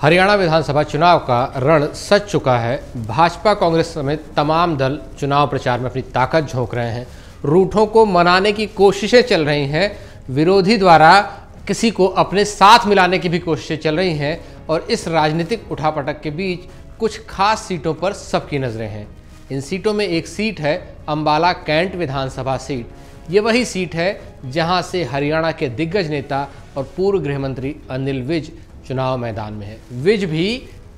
हरियाणा विधानसभा चुनाव का रण सच चुका है भाजपा कांग्रेस समेत तमाम दल चुनाव प्रचार में अपनी ताकत झोंक रहे हैं रूठों को मनाने की कोशिशें चल रही हैं विरोधी द्वारा किसी को अपने साथ मिलाने की भी कोशिशें चल रही हैं और इस राजनीतिक उठापटक के बीच कुछ खास सीटों पर सबकी नज़रें हैं इन सीटों में एक सीट है अम्बाला कैंट विधानसभा सीट ये वही सीट है जहाँ से हरियाणा के दिग्गज नेता और पूर्व गृह मंत्री अनिल विज चुनाव मैदान में है विज भी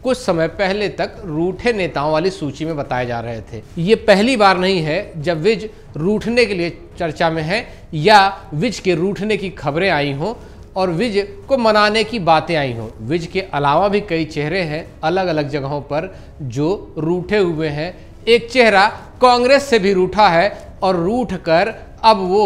कुछ समय पहले तक रूठे नेताओं वाली सूची में बताए जा रहे थे ये पहली बार नहीं है जब विज रूठने के लिए चर्चा में है या विज के रूठने की खबरें आई हों और विज को मनाने की बातें आई हों विज के अलावा भी कई चेहरे हैं अलग अलग जगहों पर जो रूठे हुए हैं एक चेहरा कांग्रेस से भी रूठा है और रूठ कर अब वो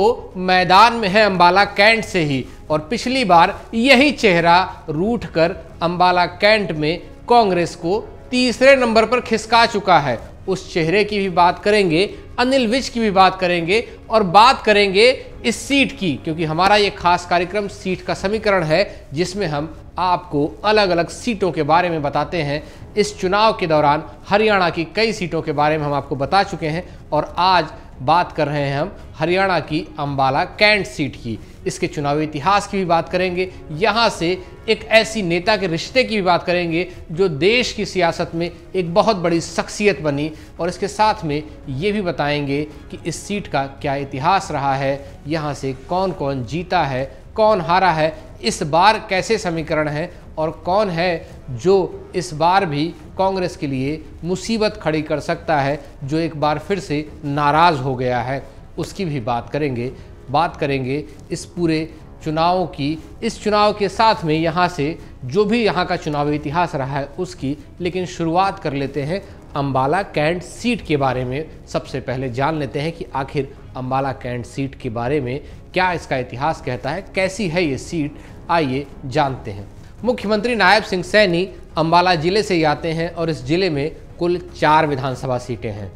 मैदान में है अम्बाला कैंट से ही और पिछली बार यही चेहरा रूठ कर अम्बाला कैंट में कांग्रेस को तीसरे नंबर पर खिसका चुका है उस चेहरे की भी बात करेंगे अनिल विज की भी बात करेंगे और बात करेंगे इस सीट की क्योंकि हमारा ये खास कार्यक्रम सीट का समीकरण है जिसमें हम आपको अलग अलग सीटों के बारे में बताते हैं इस चुनाव के दौरान हरियाणा की कई सीटों के बारे में हम आपको बता चुके हैं और आज बात कर रहे हैं हम हरियाणा की अम्बाला कैंट सीट की इसके चुनावी इतिहास की भी बात करेंगे यहाँ से एक ऐसी नेता के रिश्ते की भी बात करेंगे जो देश की सियासत में एक बहुत बड़ी शख्सियत बनी और इसके साथ में ये भी बताएंगे कि इस सीट का क्या इतिहास रहा है यहाँ से कौन कौन जीता है कौन हारा है इस बार कैसे समीकरण है और कौन है जो इस बार भी कांग्रेस के लिए मुसीबत खड़ी कर सकता है जो एक बार फिर से नाराज़ हो गया है उसकी भी बात करेंगे बात करेंगे इस पूरे चुनाव की इस चुनाव के साथ में यहाँ से जो भी यहाँ का चुनावी इतिहास रहा है उसकी लेकिन शुरुआत कर लेते हैं अम्बाला कैंट सीट के बारे में सबसे पहले जान लेते हैं कि आखिर अम्बाला कैंट सीट के बारे में क्या इसका इतिहास कहता है कैसी है ये सीट आइए जानते हैं मुख्यमंत्री नायब सिंह सैनी अम्बाला ज़िले से ही आते हैं और इस ज़िले में कुल चार विधानसभा सीटें हैं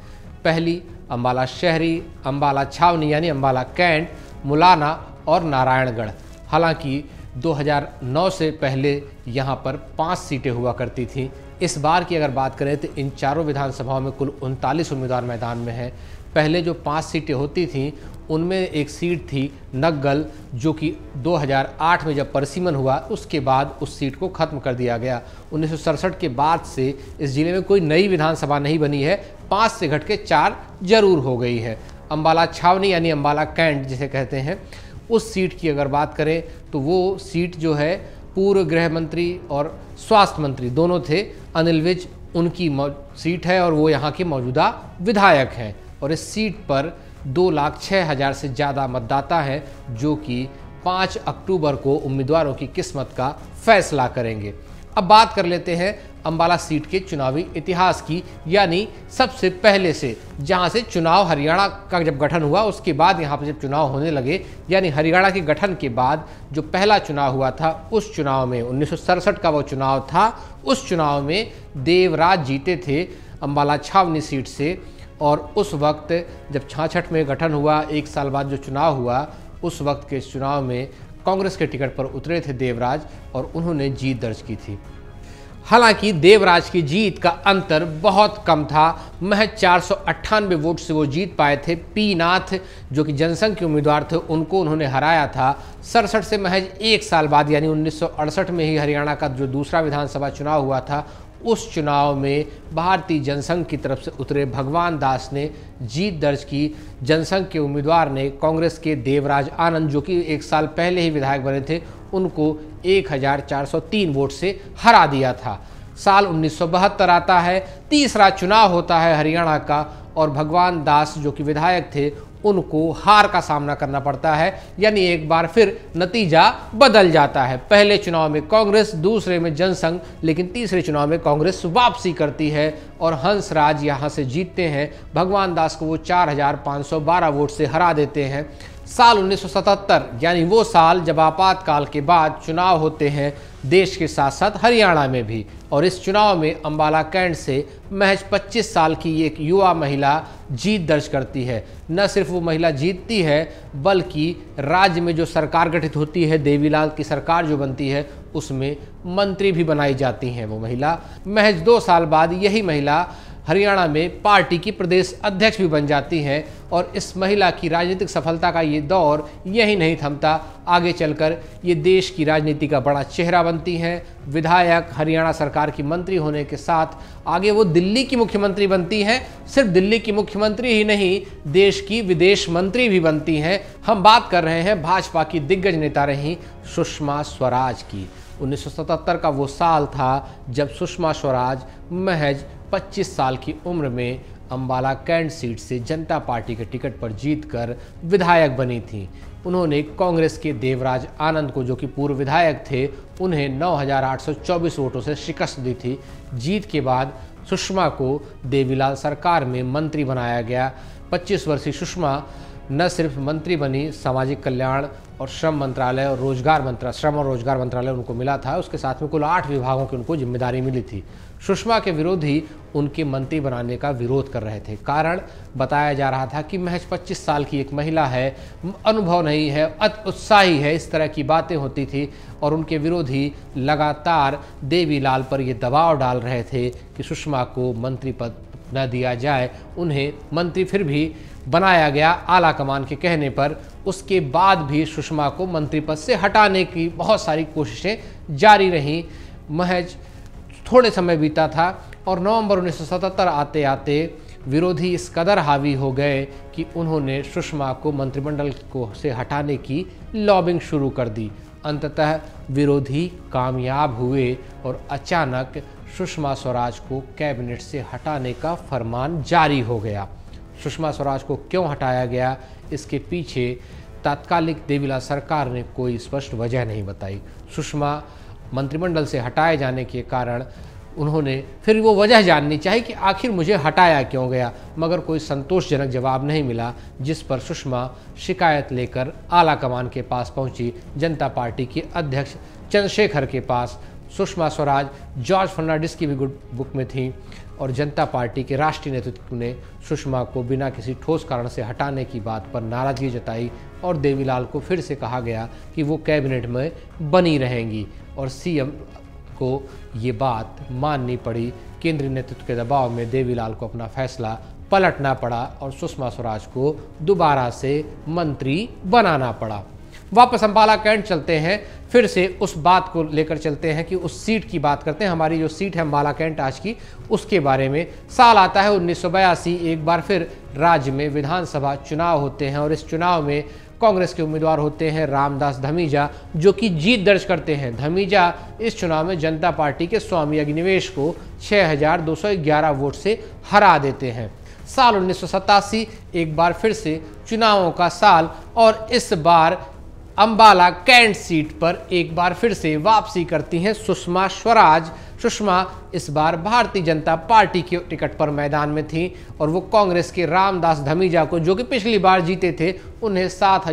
पहली अम्बाला शहरी अम्बाला छावनी यानी अम्बाला कैंट मुलाना और नारायणगढ़ हालांकि 2009 से पहले यहां पर पाँच सीटें हुआ करती थीं इस बार की अगर बात करें तो इन चारों विधानसभाओं में कुल उनतालीस उम्मीदवार मैदान में हैं पहले जो पांच सीटें होती थीं उनमें एक सीट थी नगल जो कि 2008 में जब परसीमन हुआ उसके बाद उस सीट को ख़त्म कर दिया गया उन्नीस के बाद से इस ज़िले में कोई नई विधानसभा नहीं बनी है पाँच से घट के चार जरूर हो गई है अम्बाला छावनी यानी अम्बाला कैंट जिसे कहते हैं उस सीट की अगर बात करें तो वो सीट जो है पूर्व गृह मंत्री और स्वास्थ्य मंत्री दोनों थे अनिल विज उनकी सीट है और वो यहाँ के मौजूदा विधायक हैं और इस सीट पर दो लाख छः हज़ार से ज़्यादा मतदाता हैं जो कि पाँच अक्टूबर को उम्मीदवारों की किस्मत का फैसला करेंगे अब बात कर लेते हैं अम्बाला सीट के चुनावी इतिहास की यानी सबसे पहले से जहां से चुनाव हरियाणा का जब गठन हुआ उसके बाद यहां पर जब चुनाव होने लगे यानी हरियाणा के गठन के बाद जो पहला चुनाव हुआ था उस चुनाव में उन्नीस का वो चुनाव था उस चुनाव में देवराज जीते थे अम्बाला छावनी सीट से और उस वक्त जब छाछठ में गठन हुआ एक साल बाद जो चुनाव हुआ उस वक्त के चुनाव में कांग्रेस के टिकट पर उतरे थे देवराज और उन्होंने जीत दर्ज की थी हालांकि देवराज की जीत का अंतर बहुत कम था महज चार वोट से वो जीत पाए थे पी नाथ जो कि जनसंघ के उम्मीदवार थे उनको उन्होंने हराया था सड़सठ से महज एक साल बाद यानी उन्नीस में ही हरियाणा का जो दूसरा विधानसभा चुनाव हुआ था उस चुनाव में भारतीय जनसंघ की तरफ से उतरे भगवान दास ने जीत दर्ज की जनसंघ के उम्मीदवार ने कांग्रेस के देवराज आनंद जो कि एक साल पहले ही विधायक बने थे उनको 1403 वोट से हरा दिया था साल उन्नीस आता है तीसरा चुनाव होता है हरियाणा का और भगवान दास जो कि विधायक थे उनको हार का सामना करना पड़ता है यानी एक बार फिर नतीजा बदल जाता है पहले चुनाव में कांग्रेस दूसरे में जनसंघ लेकिन तीसरे चुनाव में कांग्रेस वापसी करती है और हंसराज यहाँ से जीतते हैं भगवान दास को वो 4512 वोट से हरा देते हैं साल 1977 यानी वो साल जब आपातकाल के बाद चुनाव होते हैं देश के साथ साथ हरियाणा में भी और इस चुनाव में अम्बाला कैंट से महज 25 साल की एक युवा महिला जीत दर्ज करती है न सिर्फ वो महिला जीतती है बल्कि राज्य में जो सरकार गठित होती है देवीलाल की सरकार जो बनती है उसमें मंत्री भी बनाई जाती हैं वो महिला महज दो साल बाद यही महिला हरियाणा में पार्टी की प्रदेश अध्यक्ष भी बन जाती हैं और इस महिला की राजनीतिक सफलता का ये दौर यही नहीं थमता आगे चलकर ये देश की राजनीति का बड़ा चेहरा बनती हैं विधायक हरियाणा सरकार की मंत्री होने के साथ आगे वो दिल्ली की मुख्यमंत्री बनती हैं सिर्फ दिल्ली की मुख्यमंत्री ही नहीं देश की विदेश मंत्री भी बनती हैं हम बात कर रहे हैं भाजपा की दिग्गज नेता रहीं सुषमा स्वराज की 1977 का वो साल था जब सुषमा स्वराज महज 25 साल की उम्र में अम्बाला कैंट सीट से जनता पार्टी के टिकट पर जीतकर विधायक बनी थी उन्होंने कांग्रेस के देवराज आनंद को जो कि पूर्व विधायक थे उन्हें 9,824 वोटों से शिकस्त दी थी जीत के बाद सुषमा को देवीलाल सरकार में मंत्री बनाया गया 25 वर्षीय सुषमा न सिर्फ मंत्री बनी सामाजिक कल्याण और श्रम मंत्रालय और रोजगार मंत्रालय श्रम और रोजगार मंत्रालय उनको मिला था उसके साथ में कुल आठ विभागों की उनको जिम्मेदारी मिली थी सुषमा के विरोधी उनके मंत्री बनाने का विरोध कर रहे थे कारण बताया जा रहा था कि महज 25 साल की एक महिला है अनुभव नहीं है अत उत्साही है इस तरह की बातें होती थी और उनके विरोधी लगातार देवीलाल पर ये दबाव डाल रहे थे कि सुषमा को मंत्री पद न दिया जाए उन्हें मंत्री फिर भी बनाया गया आला कमान के कहने पर उसके बाद भी सुषमा को मंत्री पद से हटाने की बहुत सारी कोशिशें जारी रहीं महज थोड़े समय बीता था और नवंबर 1977 आते आते विरोधी इस कदर हावी हो गए कि उन्होंने सुषमा को मंत्रिमंडल को से हटाने की लॉबिंग शुरू कर दी अंततः विरोधी कामयाब हुए और अचानक सुषमा स्वराज को कैबिनेट से हटाने का फरमान जारी हो गया सुषमा स्वराज को क्यों हटाया गया इसके पीछे तात्कालिक देवीलाल सरकार ने कोई स्पष्ट वजह नहीं बताई सुषमा मंत्रिमंडल से हटाए जाने के कारण उन्होंने फिर वो वजह जाननी चाहिए कि आखिर मुझे हटाया क्यों गया मगर कोई संतोषजनक जवाब नहीं मिला जिस पर सुषमा शिकायत लेकर आला कमान के पास पहुंची जनता पार्टी के अध्यक्ष चंद्रशेखर के पास सुषमा स्वराज जॉर्ज फर्नांडिस की भी गुड बुक में थी और जनता पार्टी के राष्ट्रीय नेतृत्व ने सुषमा को बिना किसी ठोस कारण से हटाने की बात पर नाराजगी जताई और देवीलाल को फिर से कहा गया कि वो कैबिनेट में बनी रहेंगी और सीएम को ये बात माननी पड़ी केंद्रीय नेतृत्व के दबाव में देवीलाल को अपना फैसला पलटना पड़ा और सुषमा स्वराज को दोबारा से मंत्री बनाना पड़ा वापस अम्बाला कैंट चलते हैं फिर से उस बात को लेकर चलते हैं कि उस सीट की बात करते हैं हमारी जो सीट है अम्बाला कैंट आज की उसके बारे में साल आता है उन्नीस एक बार फिर राज्य में विधानसभा चुनाव होते हैं और इस चुनाव में कांग्रेस के उम्मीदवार होते हैं रामदास धमीजा जो कि जीत दर्ज करते हैं धमीजा इस चुनाव में जनता पार्टी के स्वामी अग्निवेश को 6,211 वोट से हरा देते हैं साल उन्नीस एक बार फिर से चुनावों का साल और इस बार अंबाला कैंट सीट पर एक बार फिर से वापसी करती हैं सुषमा स्वराज सुषमा इस बार भारतीय जनता पार्टी के टिकट पर मैदान में थी और वो कांग्रेस के रामदास धमीजा को जो कि पिछली बार जीते थे उन्हें सात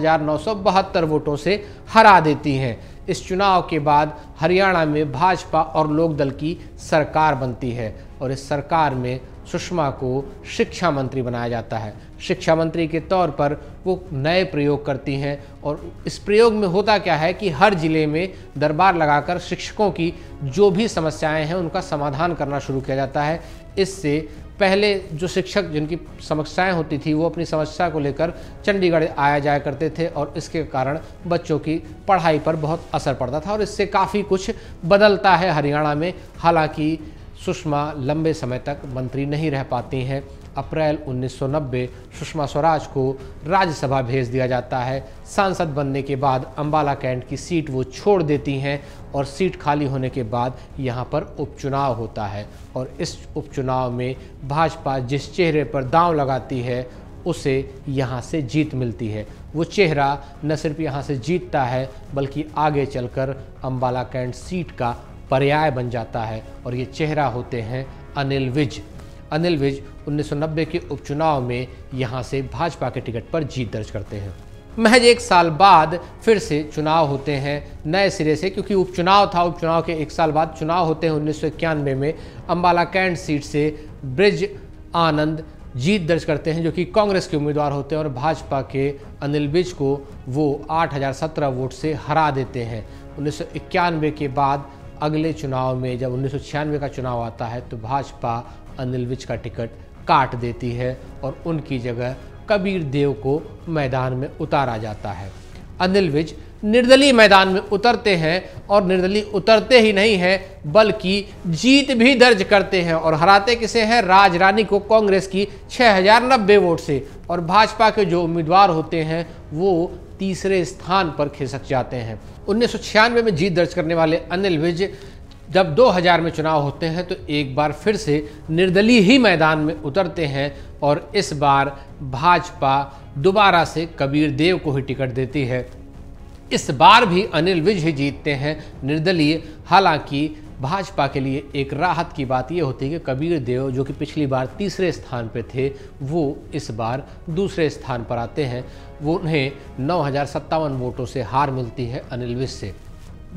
वोटों से हरा देती हैं इस चुनाव के बाद हरियाणा में भाजपा और लोकदल की सरकार बनती है और इस सरकार में सुषमा को शिक्षा मंत्री बनाया जाता है शिक्षा मंत्री के तौर पर वो नए प्रयोग करती हैं और इस प्रयोग में होता क्या है कि हर ज़िले में दरबार लगाकर शिक्षकों की जो भी समस्याएं हैं उनका समाधान करना शुरू किया जाता है इससे पहले जो शिक्षक जिनकी समस्याएं होती थी वो अपनी समस्या को लेकर चंडीगढ़ आया जाया करते थे और इसके कारण बच्चों की पढ़ाई पर बहुत असर पड़ता था और इससे काफ़ी कुछ बदलता है हरियाणा में हालांकि सुषमा लंबे समय तक मंत्री नहीं रह पाती हैं अप्रैल 1990 सुषमा स्वराज को राज्यसभा भेज दिया जाता है सांसद बनने के बाद अम्बाला कैंट की सीट वो छोड़ देती हैं और सीट खाली होने के बाद यहाँ पर उपचुनाव होता है और इस उपचुनाव में भाजपा जिस चेहरे पर दांव लगाती है उसे यहाँ से जीत मिलती है वो चेहरा न सिर्फ यहाँ से जीतता है बल्कि आगे चलकर अम्बाला कैंट सीट का पर्याय बन जाता है और ये चेहरा होते हैं अनिल विज अनिल विज उन्नीस के उपचुनाव में यहां से भाजपा के टिकट पर जीत दर्ज करते हैं महज एक साल बाद फिर से चुनाव होते हैं नए सिरे से क्योंकि उपचुनाव था उपचुनाव के एक साल बाद चुनाव होते हैं उन्नीस में अम्बाला कैंट सीट से ब्रिज आनंद जीत दर्ज करते हैं जो कि कांग्रेस के उम्मीदवार होते हैं और भाजपा के अनिल विज को वो 8017 वोट से हरा देते हैं उन्नीस के बाद अगले चुनाव में जब उन्नीस का चुनाव आता है तो भाजपा अनिल विज का टिकट काट देती है और उनकी जगह कबीर देव को मैदान में उतारा जाता है अनिल विज निर्दलीय मैदान में उतरते हैं और निर्दलीय उतरते ही नहीं हैं बल्कि जीत भी दर्ज करते हैं और हराते किसे हैं राज रानी को कांग्रेस की छः हजार नब्बे वोट से और भाजपा के जो उम्मीदवार होते हैं वो तीसरे स्थान पर खिसक जाते हैं उन्नीस में जीत दर्ज करने वाले अनिल विज जब 2000 में चुनाव होते हैं तो एक बार फिर से निर्दलीय ही मैदान में उतरते हैं और इस बार भाजपा दोबारा से कबीर देव को ही टिकट देती है इस बार भी अनिल विज ही जीतते हैं निर्दलीय हालांकि भाजपा के लिए एक राहत की बात यह होती है कि कबीर देव जो कि पिछली बार तीसरे स्थान पर थे वो इस बार दूसरे स्थान पर आते हैं वो उन्हें नौ वोटों से हार मिलती है अनिल विज से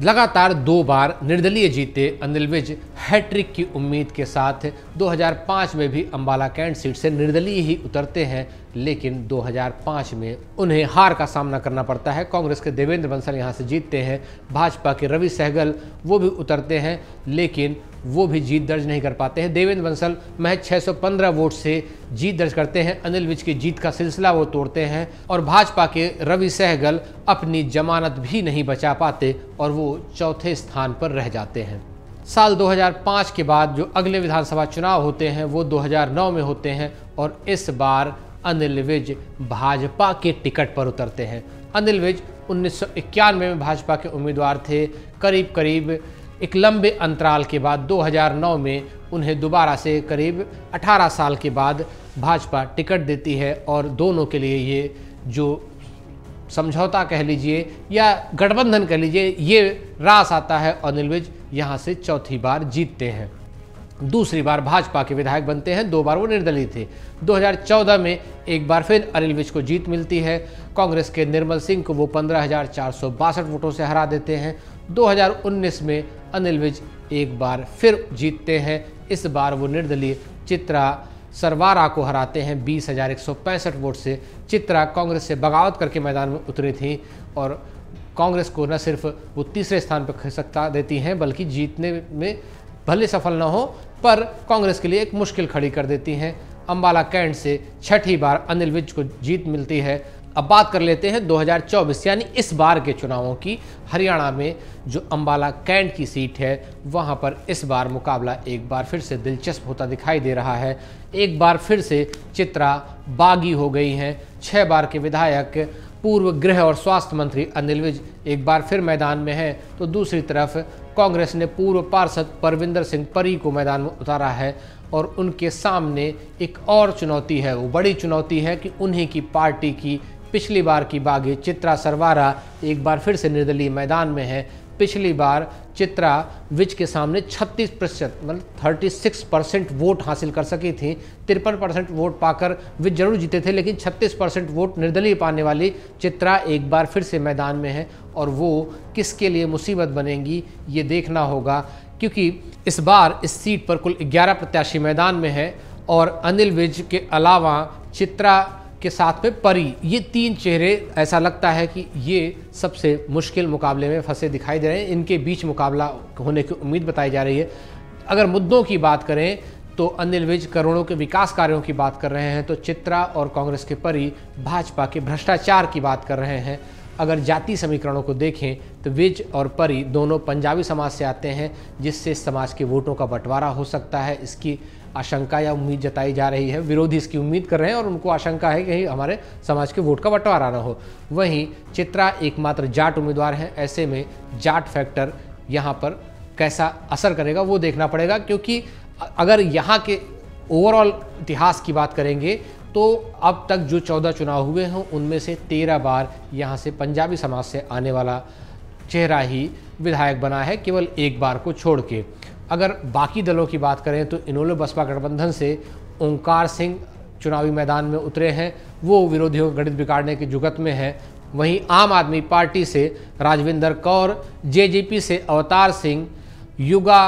लगातार दो बार निर्दलीय जीते अनिल विज हैट्रिक की उम्मीद के साथ 2005 में भी अंबाला कैंट सीट से निर्दलीय ही उतरते हैं लेकिन 2005 में उन्हें हार का सामना करना पड़ता है कांग्रेस के देवेंद्र बंसल यहाँ से जीतते हैं भाजपा के रवि सहगल वो भी उतरते हैं लेकिन वो भी जीत दर्ज नहीं कर पाते हैं देवेंद्र बंसल महज 615 वोट से जीत दर्ज करते हैं अनिल विज की जीत का सिलसिला वो तोड़ते हैं और भाजपा के रवि सहगल अपनी जमानत भी नहीं बचा पाते और वो चौथे स्थान पर रह जाते हैं साल 2005 के बाद जो अगले विधानसभा चुनाव होते हैं वो 2009 में होते हैं और इस बार अनिल विज भाजपा के टिकट पर उतरते हैं अनिल विज उन्नीस में भाजपा के उम्मीदवार थे करीब करीब एक लंबे अंतराल के बाद 2009 में उन्हें दोबारा से करीब 18 साल के बाद भाजपा टिकट देती है और दोनों के लिए ये जो समझौता कह लीजिए या गठबंधन कह लीजिए ये रास आता है अनिल विज यहाँ से चौथी बार जीतते हैं दूसरी बार भाजपा के विधायक बनते हैं दो बार वो निर्दलीय थे 2014 में एक बार फिर अनिल विज को जीत मिलती है कांग्रेस के निर्मल सिंह को वो पंद्रह वोटों से हरा देते हैं 2019 में अनिल विज एक बार फिर जीतते हैं इस बार वो निर्दलीय चित्रा सरवारा को हराते हैं बीस वोट से चित्रा कांग्रेस से बगावत करके मैदान में उतरी थी और कांग्रेस को न सिर्फ वो तीसरे स्थान पर खिसकता देती हैं बल्कि जीतने में भले सफल न हो पर कांग्रेस के लिए एक मुश्किल खड़ी कर देती हैं अंबाला कैंट से छठी बार अनिल विज को जीत मिलती है अब बात कर लेते हैं 2024 यानी इस बार के चुनावों की हरियाणा में जो अम्बाला कैंट की सीट है वहाँ पर इस बार मुकाबला एक बार फिर से दिलचस्प होता दिखाई दे रहा है एक बार फिर से चित्रा बागी हो गई हैं छः बार के विधायक पूर्व गृह और स्वास्थ्य मंत्री अनिल विज एक बार फिर मैदान में हैं तो दूसरी तरफ कांग्रेस ने पूर्व पार्षद परविंदर सिंह परी को मैदान में उतारा है और उनके सामने एक और चुनौती है वो बड़ी चुनौती है कि उन्हीं की पार्टी की पिछली बार की बागी चित्रा सरवारा एक बार फिर से निर्दलीय मैदान में है पिछली बार चित्रा विज के सामने 36 प्रतिशत मतलब 36 परसेंट वोट हासिल कर सकी थी तिरपन परसेंट वोट पाकर विज जरूर जीते थे लेकिन 36 परसेंट वोट निर्दलीय पाने वाली चित्रा एक बार फिर से मैदान में है और वो किसके लिए मुसीबत बनेंगी ये देखना होगा क्योंकि इस बार इस सीट पर कुल 11 प्रत्याशी मैदान में है और अनिल विज के अलावा चित्रा के साथ में परी ये तीन चेहरे ऐसा लगता है कि ये सबसे मुश्किल मुकाबले में फंसे दिखाई दे रहे हैं इनके बीच मुकाबला होने की उम्मीद बताई जा रही है अगर मुद्दों की बात करें तो अनिल विज करोड़ों के विकास कार्यों की बात कर रहे हैं तो चित्रा और कांग्रेस के परी भाजपा के भ्रष्टाचार की बात कर रहे हैं अगर जाति समीकरणों को देखें तो विज और परी दोनों पंजाबी समाज से आते हैं जिससे समाज के वोटों का बंटवारा हो सकता है इसकी आशंका या उम्मीद जताई जा रही है विरोधी इसकी उम्मीद कर रहे हैं और उनको आशंका है कि हमारे समाज के वोट का बंटवारा ना हो वहीं चित्रा एकमात्र जाट उम्मीदवार हैं ऐसे में जाट फैक्टर यहाँ पर कैसा असर करेगा वो देखना पड़ेगा क्योंकि अगर यहाँ के ओवरऑल इतिहास की बात करेंगे तो अब तक जो चौदह चुनाव हुए हैं उनमें से तेरह बार यहाँ से पंजाबी समाज से आने वाला चेहरा ही विधायक बना है केवल एक बार को छोड़ के अगर बाकी दलों की बात करें तो इनोलो बसपा गठबंधन से ओंकार सिंह चुनावी मैदान में उतरे हैं वो विरोधियों का गणित बिगाड़ने की जुगत में हैं वहीं आम आदमी पार्टी से राजविंदर कौर जेजेपी से अवतार सिंह युगा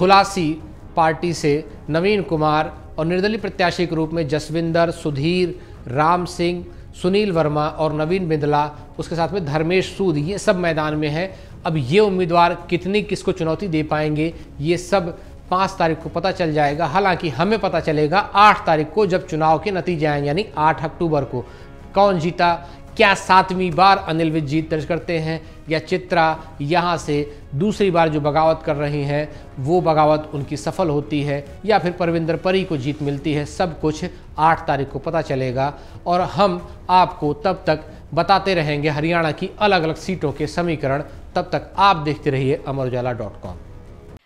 थुलासी पार्टी से नवीन कुमार और निर्दलीय प्रत्याशी के रूप में जसविंदर सुधीर राम सिंह सुनील वर्मा और नवीन बिंदला उसके साथ में धर्मेश सूद ये सब मैदान में हैं अब ये उम्मीदवार कितनी किसको चुनौती दे पाएंगे ये सब पाँच तारीख को पता चल जाएगा हालांकि हमें पता चलेगा आठ तारीख को जब चुनाव के नतीजे आएंगे यानी आठ अक्टूबर को कौन जीता क्या सातवीं बार अनिल विज जीत दर्ज करते हैं या चित्रा यहाँ से दूसरी बार जो बगावत कर रही हैं वो बगावत उनकी सफल होती है या फिर परविंदर परी को जीत मिलती है सब कुछ आठ तारीख को पता चलेगा और हम आपको तब तक बताते रहेंगे हरियाणा की अलग अलग सीटों के समीकरण तब तक आप देखते रहिए अमर उजाला डॉट कॉम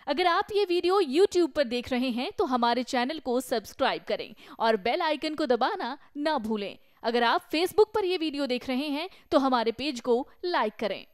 अगर आप ये वीडियो YouTube पर देख रहे हैं तो हमारे चैनल को सब्सक्राइब करें और बेल आइकन को दबाना ना भूलें अगर आप Facebook पर यह वीडियो देख रहे हैं तो हमारे पेज को लाइक करें